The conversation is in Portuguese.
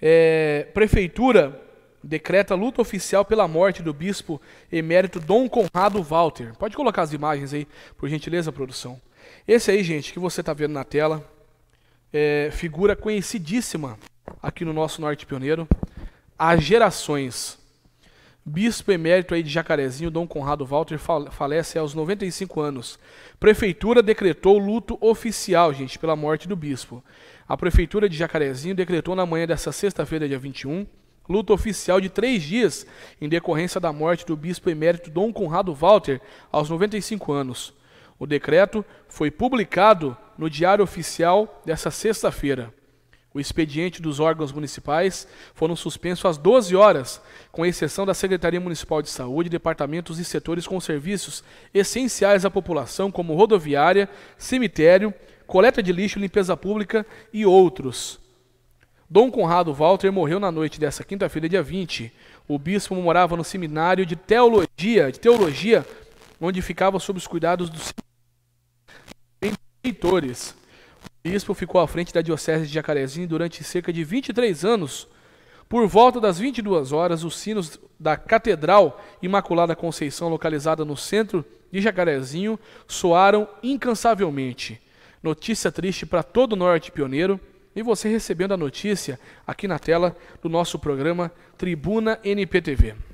é, prefeitura decreta luta oficial pela morte do bispo emérito Dom Conrado Walter. Pode colocar as imagens aí, por gentileza, produção. Esse aí, gente, que você está vendo na tela, é figura conhecidíssima aqui no nosso Norte Pioneiro há gerações. Bispo emérito aí de Jacarezinho, Dom Conrado Walter, falece aos 95 anos. Prefeitura decretou luto oficial, gente, pela morte do bispo. A Prefeitura de Jacarezinho decretou na manhã dessa sexta-feira, dia 21, luto oficial de três dias em decorrência da morte do bispo emérito Dom Conrado Walter, aos 95 anos. O decreto foi publicado no Diário Oficial dessa sexta-feira. O expediente dos órgãos municipais foram suspensos às 12 horas, com exceção da Secretaria Municipal de Saúde, departamentos e setores com serviços essenciais à população, como rodoviária, cemitério, coleta de lixo, limpeza pública e outros. Dom Conrado Walter morreu na noite dessa quinta-feira, dia 20. O bispo morava no seminário de teologia, de teologia, onde ficava sob os cuidados dos leitores bispo ficou à frente da Diocese de Jacarezinho durante cerca de 23 anos. Por volta das 22 horas, os sinos da Catedral Imaculada Conceição, localizada no centro de Jacarezinho, soaram incansavelmente. Notícia triste para todo o norte pioneiro. E você recebendo a notícia aqui na tela do nosso programa Tribuna NPTV.